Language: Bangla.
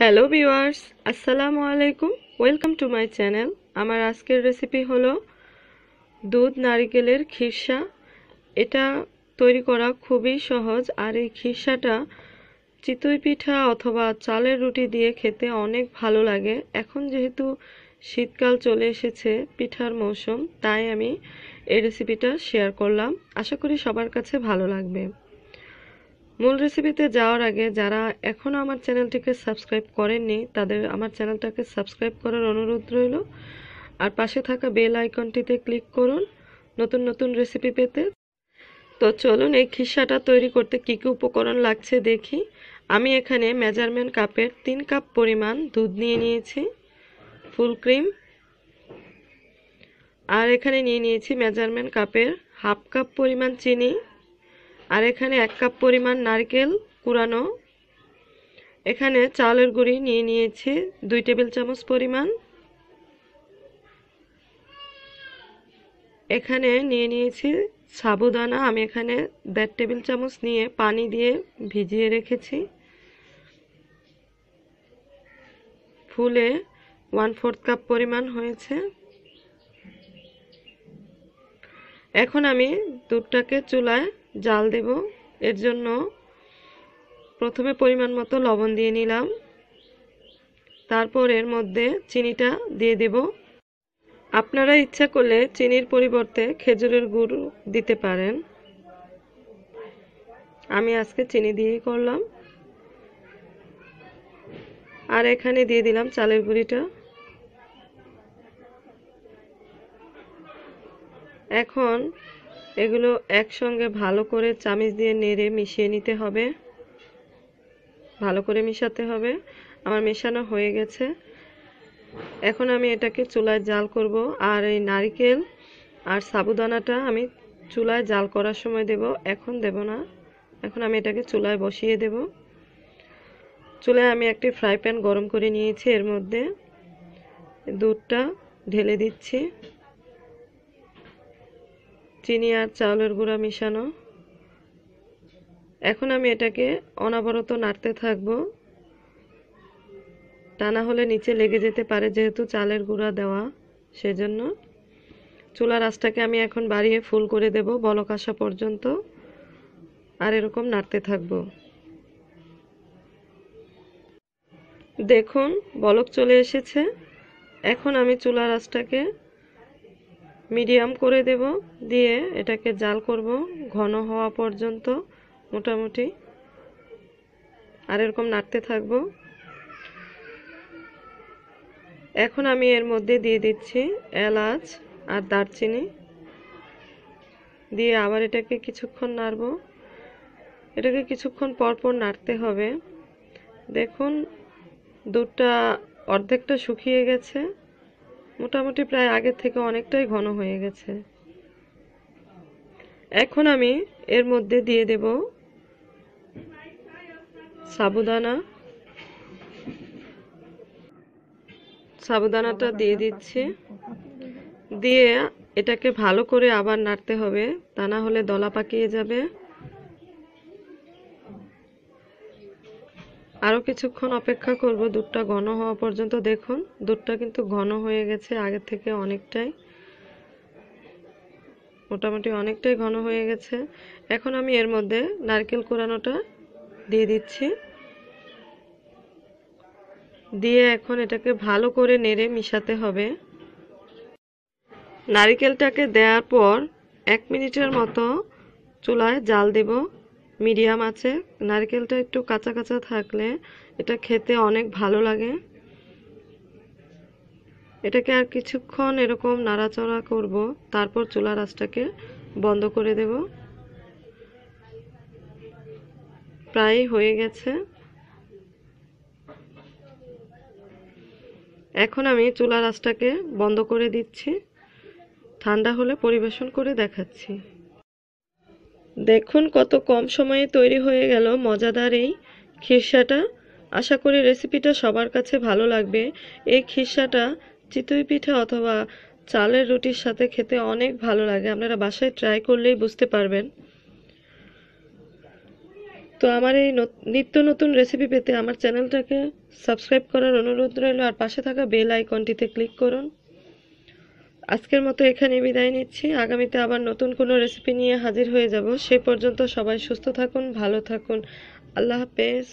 হ্যালো ভিওয়ার্স আসসালামু আলাইকুম ওয়েলকাম টু মাই চ্যানেল আমার আজকের রেসিপি হল দুধ নারিকেলের খিরসা এটা তৈরি করা খুবই সহজ আর এই খিরসাটা চিতই পিঠা অথবা চালের রুটি দিয়ে খেতে অনেক ভালো লাগে এখন যেহেতু শীতকাল চলে এসেছে পিঠার মৌসুম তাই আমি এই রেসিপিটা শেয়ার করলাম আশা করি সবার কাছে ভালো লাগবে মূল রেসিপিতে যাওয়ার আগে যারা এখনও আমার চ্যানেলটিকে সাবস্ক্রাইব করেননি তাদের আমার চ্যানেলটাকে সাবস্ক্রাইব করার অনুরোধ রইল আর পাশে থাকা বেল আইকনটিতে ক্লিক করুন নতুন নতুন রেসিপি পেতে তো চলুন এই খিসাটা তৈরি করতে কী কী উপকরণ লাগছে দেখি আমি এখানে মেজারমেন্ট কাপের তিন কাপ পরিমাণ দুধ নিয়ে নিয়েছি ফুল ক্রিম আর এখানে নিয়ে নিয়েছি মেজারমেন্ট কাপের হাফ কাপ পরিমাণ চিনি আর এখানে এক কাপ পরিমাণ নারকেল কুড়ানো এখানে চালের গুঁড়ি নিয়ে নিয়েছি দুই টেবিল চামচ পরিমাণ এখানে নিয়ে নিয়েছি সাবুদানা আমি এখানে দেড় টেবিল চামচ নিয়ে পানি দিয়ে ভিজিয়ে রেখেছি ফুলে ওয়ান ফোর্থ কাপ পরিমাণ হয়েছে এখন আমি দুধটাকে চুলায় জাল দেব এর জন্য প্রথমে পরিমাণ মতো লবণ দিয়ে নিলাম তারপর এর মধ্যে চিনিটা দিয়ে দেব আপনারা ইচ্ছা করলে চিনির পরিবর্তে খেজুরের গুড় দিতে পারেন আমি আজকে চিনি দিয়েই করলাম আর এখানে দিয়ে দিলাম চালের গুঁড়িটা এখন এগুলো একসঙ্গে ভালো করে চামিচ দিয়ে নেড়ে মিশিয়ে নিতে হবে ভালো করে মিশাতে হবে আমার মেশানো হয়ে গেছে এখন আমি এটাকে চুলায় জাল করব আর এই নারিকেল আর সাবুদানাটা আমি চুলায় জাল করার সময় দেব এখন দেব না এখন আমি এটাকে চুলায় বসিয়ে দেব চুলায় আমি একটি ফ্রাই প্যান গরম করে নিয়েছি এর মধ্যে দুধটা ঢেলে দিচ্ছি চিনি আর চাউলের গুঁড়া মিশানো এখন আমি এটাকে অনাবরত নাড়তে থাকব তা না হলে নিচে লেগে যেতে পারে যেহেতু চালের গুঁড়া দেওয়া সেজন্য চুলার আঁচটাকে আমি এখন বাড়িয়ে ফুল করে দেব বলক আসা পর্যন্ত আর এরকম নাড়তে থাকব দেখুন বলক চলে এসেছে এখন আমি চুলার আঁচটাকে মিডিয়াম করে দেব দিয়ে এটাকে জাল করব ঘন হওয়া পর্যন্ত মোটামুটি আর এরকম নাড়তে থাকব এখন আমি এর মধ্যে দিয়ে দিচ্ছি এলাচ আর দারচিনি দিয়ে আবার এটাকে কিছুক্ষণ নাড়ব এটাকে কিছুক্ষণ পরপর নাড়তে হবে দেখুন দুধটা অর্ধেকটা শুকিয়ে গেছে মোটামুটি প্রায় আগের থেকে অনেকটাই ঘন হয়ে গেছে এখন আমি এর মধ্যে দিয়ে দেব সাবুদানা সাবুদানাটা দিয়ে দিচ্ছি দিয়ে এটাকে ভালো করে আবার নাড়তে হবে তা না হলে দলা পাকিয়ে যাবে আরও কিছুক্ষণ অপেক্ষা করব দুধটা ঘন হওয়া পর্যন্ত দেখুন দুধটা কিন্তু ঘন হয়ে গেছে আগের থেকে অনেকটাই মোটামুটি অনেকটাই ঘন হয়ে গেছে এখন আমি এর মধ্যে নারকেল কোরানোটা দিয়ে দিচ্ছি দিয়ে এখন এটাকে ভালো করে নেড়ে মিশাতে হবে নারিকেলটাকে দেওয়ার পর এক মিনিটের মতো চুলায় জাল দেব মিডিয়াম আছে নারকেলটা একটু কাঁচা কাঁচা থাকলে এটা খেতে অনেক ভালো লাগে এটাকে আর কিছুক্ষণ এরকম নাড়াচড়া করব তারপর চুলা আঁচটাকে বন্ধ করে দেব প্রায় হয়ে গেছে এখন আমি চুলা আঁচটাকে বন্ধ করে দিচ্ছি ঠান্ডা হলে পরিবেশন করে দেখাচ্ছি দেখুন কত কম সময়ে তৈরি হয়ে গেল মজাদার এই খিরসাটা আশা করি রেসিপিটা সবার কাছে ভালো লাগবে এই খিরসাটা চিতই পিঠা অথবা চালের রুটির সাথে খেতে অনেক ভালো লাগে আপনারা বাসায় ট্রাই করলেই বুঝতে পারবেন তো আমার এই নিত্য নতুন রেসিপি পেতে আমার চ্যানেলটাকে সাবস্ক্রাইব করার অনুরোধ রইল আর পাশে থাকা বেল আইকনটিতে ক্লিক করুন আজকের মতো এখানে বিদায় নিচ্ছি আগামীতে আবার নতুন কোনো রেসিপি নিয়ে হাজির হয়ে যাব সে পর্যন্ত সবাই সুস্থ থাকুন ভালো থাকুন আল্লাহ হাফেজ